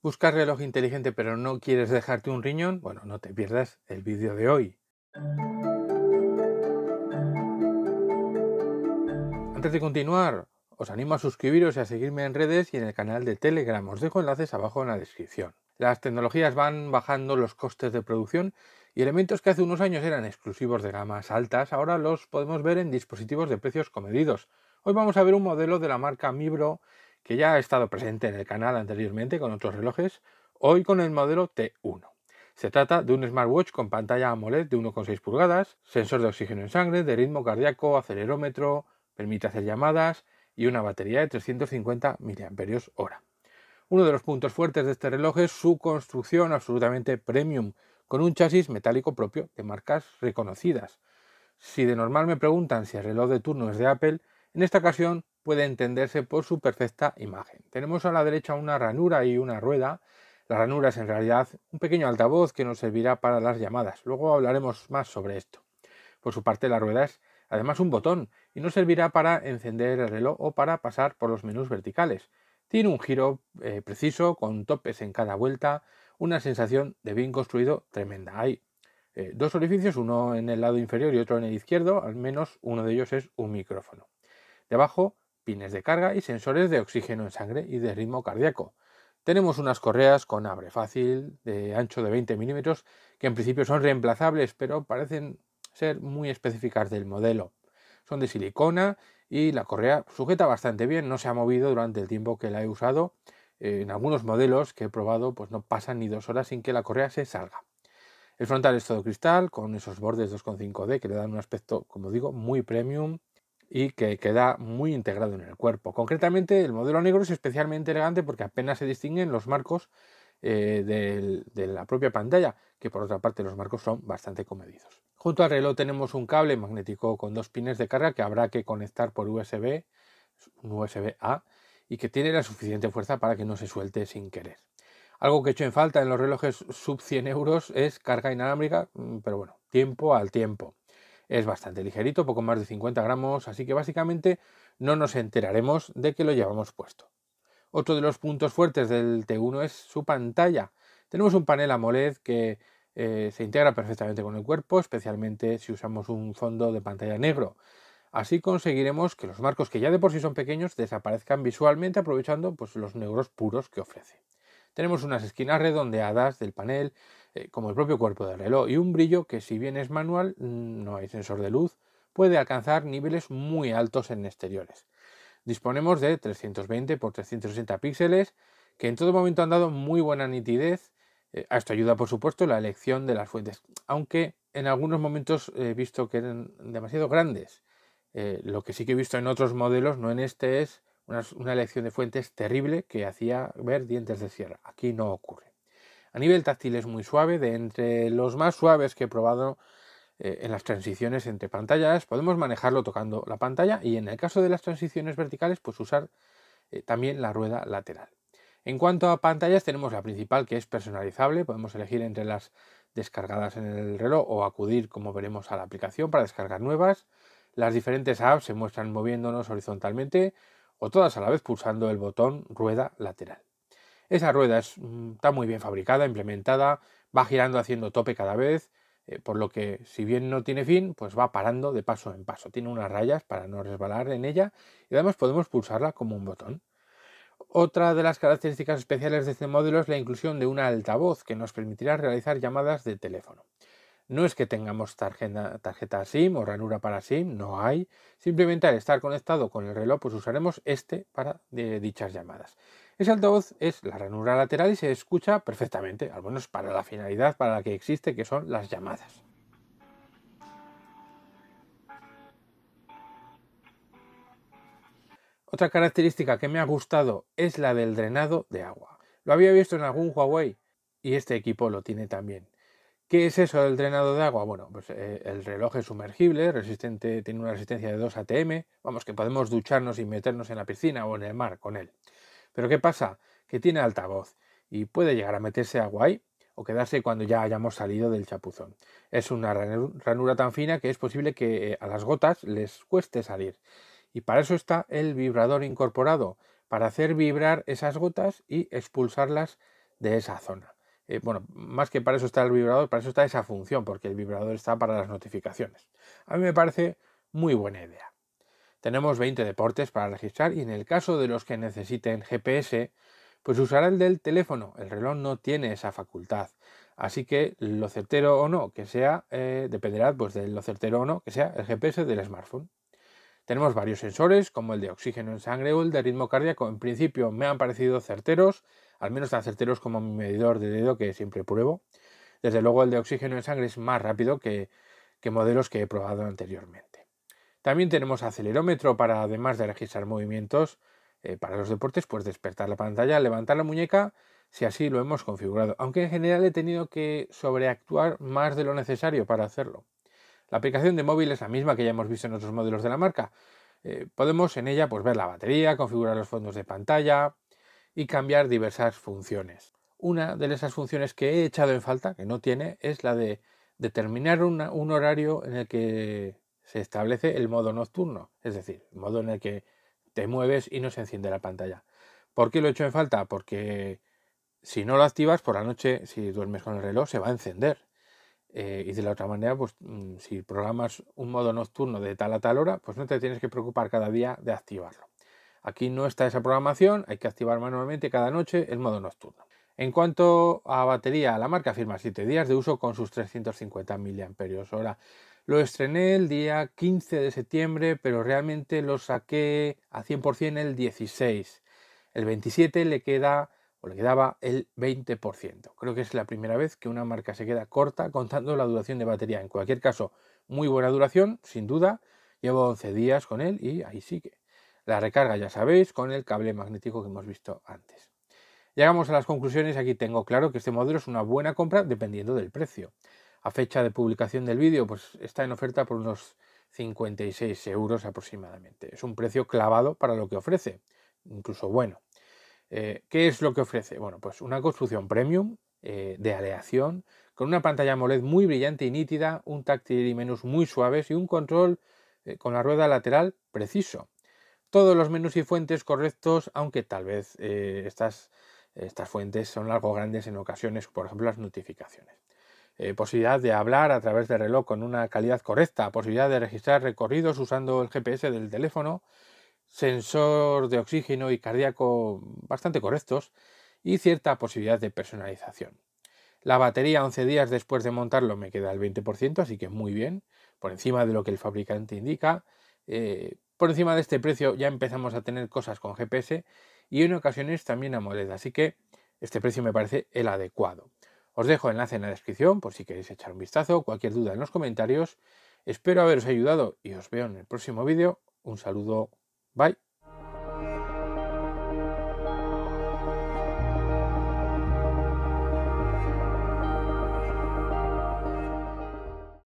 Buscar reloj inteligente pero no quieres dejarte un riñón, bueno, no te pierdas el vídeo de hoy. Antes de continuar, os animo a suscribiros y a seguirme en redes y en el canal de Telegram. Os dejo enlaces abajo en la descripción. Las tecnologías van bajando los costes de producción y elementos que hace unos años eran exclusivos de gamas altas ahora los podemos ver en dispositivos de precios comedidos. Hoy vamos a ver un modelo de la marca Mibro que ya ha estado presente en el canal anteriormente con otros relojes, hoy con el modelo T1. Se trata de un smartwatch con pantalla AMOLED de 1,6 pulgadas, sensor de oxígeno en sangre, de ritmo cardíaco, acelerómetro, permite hacer llamadas y una batería de 350 mAh. Uno de los puntos fuertes de este reloj es su construcción absolutamente premium, con un chasis metálico propio de marcas reconocidas. Si de normal me preguntan si el reloj de turno es de Apple, en esta ocasión puede entenderse por su perfecta imagen. Tenemos a la derecha una ranura y una rueda. La ranura es en realidad un pequeño altavoz que nos servirá para las llamadas. Luego hablaremos más sobre esto. Por su parte, la rueda es además un botón y nos servirá para encender el reloj o para pasar por los menús verticales. Tiene un giro eh, preciso, con topes en cada vuelta, una sensación de bien construido tremenda. Hay eh, dos orificios, uno en el lado inferior y otro en el izquierdo, al menos uno de ellos es un micrófono. Debajo pines de carga y sensores de oxígeno en sangre y de ritmo cardíaco. Tenemos unas correas con abre fácil de ancho de 20 milímetros que en principio son reemplazables pero parecen ser muy específicas del modelo. Son de silicona y la correa sujeta bastante bien, no se ha movido durante el tiempo que la he usado. En algunos modelos que he probado pues no pasan ni dos horas sin que la correa se salga. El frontal es todo cristal con esos bordes 2,5D que le dan un aspecto, como digo, muy premium y que queda muy integrado en el cuerpo. Concretamente, el modelo negro es especialmente elegante porque apenas se distinguen los marcos eh, de la propia pantalla, que por otra parte los marcos son bastante comedidos. Junto al reloj tenemos un cable magnético con dos pines de carga que habrá que conectar por USB, USB A, y que tiene la suficiente fuerza para que no se suelte sin querer. Algo que he hecho en falta en los relojes sub 100 euros es carga inalámbrica, mm, pero bueno, tiempo al tiempo es bastante ligerito, poco más de 50 gramos, así que básicamente no nos enteraremos de que lo llevamos puesto. Otro de los puntos fuertes del T1 es su pantalla. Tenemos un panel AMOLED que eh, se integra perfectamente con el cuerpo, especialmente si usamos un fondo de pantalla negro. Así conseguiremos que los marcos que ya de por sí son pequeños desaparezcan visualmente aprovechando pues, los negros puros que ofrece. Tenemos unas esquinas redondeadas del panel eh, como el propio cuerpo del reloj, y un brillo que si bien es manual, mm, no hay sensor de luz, puede alcanzar niveles muy altos en exteriores. Disponemos de 320 x 360 píxeles, que en todo momento han dado muy buena nitidez. Eh, a esto ayuda, por supuesto, la elección de las fuentes, aunque en algunos momentos he visto que eran demasiado grandes. Eh, lo que sí que he visto en otros modelos, no en este, es una, una elección de fuentes terrible que hacía ver dientes de sierra. Aquí no ocurre. A nivel táctil es muy suave, de entre los más suaves que he probado eh, en las transiciones entre pantallas, podemos manejarlo tocando la pantalla y en el caso de las transiciones verticales, pues usar eh, también la rueda lateral. En cuanto a pantallas, tenemos la principal que es personalizable, podemos elegir entre las descargadas en el reloj o acudir, como veremos, a la aplicación para descargar nuevas. Las diferentes apps se muestran moviéndonos horizontalmente o todas a la vez pulsando el botón rueda lateral. Esa rueda mm, está muy bien fabricada, implementada, va girando haciendo tope cada vez, eh, por lo que si bien no tiene fin, pues va parando de paso en paso. Tiene unas rayas para no resbalar en ella y además podemos pulsarla como un botón. Otra de las características especiales de este módulo es la inclusión de una altavoz que nos permitirá realizar llamadas de teléfono. No es que tengamos tarjeta, SIM o ranura para SIM, no hay. Simplemente al estar conectado con el reloj, pues usaremos este para de eh, dichas llamadas. Ese altavoz es la ranura lateral y se escucha perfectamente, al menos para la finalidad para la que existe, que son las llamadas. Otra característica que me ha gustado es la del drenado de agua. Lo había visto en algún Huawei y este equipo lo tiene también. ¿Qué es eso del drenado de agua? Bueno, pues eh, el reloj es sumergible, resistente, tiene una resistencia de 2 ATM, vamos que podemos ducharnos y meternos en la piscina o en el mar con él. Pero ¿qué pasa? Que tiene altavoz y puede llegar a meterse agua ahí o quedarse cuando ya hayamos salido del chapuzón. Es una ranura tan fina que es posible que eh, a las gotas les cueste salir. Y para eso está el vibrador incorporado, para hacer vibrar esas gotas y expulsarlas de esa zona. Eh, bueno, más que para eso está el vibrador, para eso está esa función, porque el vibrador está para las notificaciones. A mí me parece muy buena idea. Tenemos 20 deportes para registrar y en el caso de los que necesiten GPS, pues usará el del teléfono. El reloj no tiene esa facultad. Así que lo certero o no que sea, eh, dependerá pues, de lo certero o no que sea el GPS del smartphone. Tenemos varios sensores, como el de oxígeno en sangre o el de ritmo cardíaco. En principio me han parecido certeros, al menos tan certeros como mi medidor de dedo que siempre pruebo. Desde luego el de oxígeno en sangre es más rápido que modelos que he probado anteriormente. También tenemos acelerómetro para, además de registrar movimientos eh, para los deportes, pues despertar la pantalla, levantar la muñeca, si así lo hemos configurado. Aunque en general he tenido que sobreactuar más de lo necesario para hacerlo. La aplicación de móvil es la misma que ya hemos visto en otros modelos de la marca. Eh, podemos en ella pues, ver la batería, configurar los fondos de pantalla y cambiar diversas funciones. Una de esas funciones que he echado en falta, que no tiene, es la de determinar un horario en el que se establece el modo nocturno, es decir, el modo en el que te mueves y no se enciende la pantalla. ¿Por qué lo he hecho en falta? Porque si no lo activas por la noche, si duermes con el reloj, se va a encender. Eh, y de la otra manera, pues mm, si programas un modo nocturno de tal a tal hora, pues no te tienes que preocupar cada día de activarlo. Aquí no está esa programación, hay que activar manualmente cada noche el modo nocturno. En cuanto a batería, la marca firma 7 días de uso con sus 350 mAh. Lo estrené el día 15 de septiembre, pero realmente lo saqué a 100% el 16. El 27 le queda o le quedaba el 20%. Creo que es la primera vez que una marca se queda corta contando la duración de batería. En cualquier caso, muy buena duración, sin duda. Llevo 11 días con él y ahí sigue. La recarga ya sabéis con el cable magnético que hemos visto antes. Llegamos a las conclusiones, aquí tengo claro que este modelo es una buena compra dependiendo del precio a fecha de publicación del vídeo, pues está en oferta por unos 56 euros aproximadamente. Es un precio clavado para lo que ofrece, incluso bueno. Eh, ¿Qué es lo que ofrece? Bueno, pues una construcción premium eh, de aleación, con una pantalla AMOLED muy brillante y nítida, un táctil y menús muy suaves y un control eh, con la rueda lateral preciso. Todos los menús y fuentes correctos, aunque tal vez estas, estas fuentes son algo grandes en ocasiones, por ejemplo las notificaciones. Eh, posibilidad de hablar a través de reloj con una calidad correcta, posibilidad de registrar recorridos usando el GPS del teléfono, sensor de oxígeno y cardíaco bastante correctos y cierta posibilidad de personalización. La batería 11 días después de montarlo me queda el 20%, así que muy bien, por encima de lo que el fabricante indica. Eh, por encima de este precio ya empezamos a tener cosas con GPS y en ocasiones también a AMOLED, así que este precio me parece el adecuado. Os dejo el enlace en la descripción por si queréis echar un vistazo, cualquier duda en los comentarios. Espero haberos ayudado y os veo en el próximo vídeo. Un saludo, bye.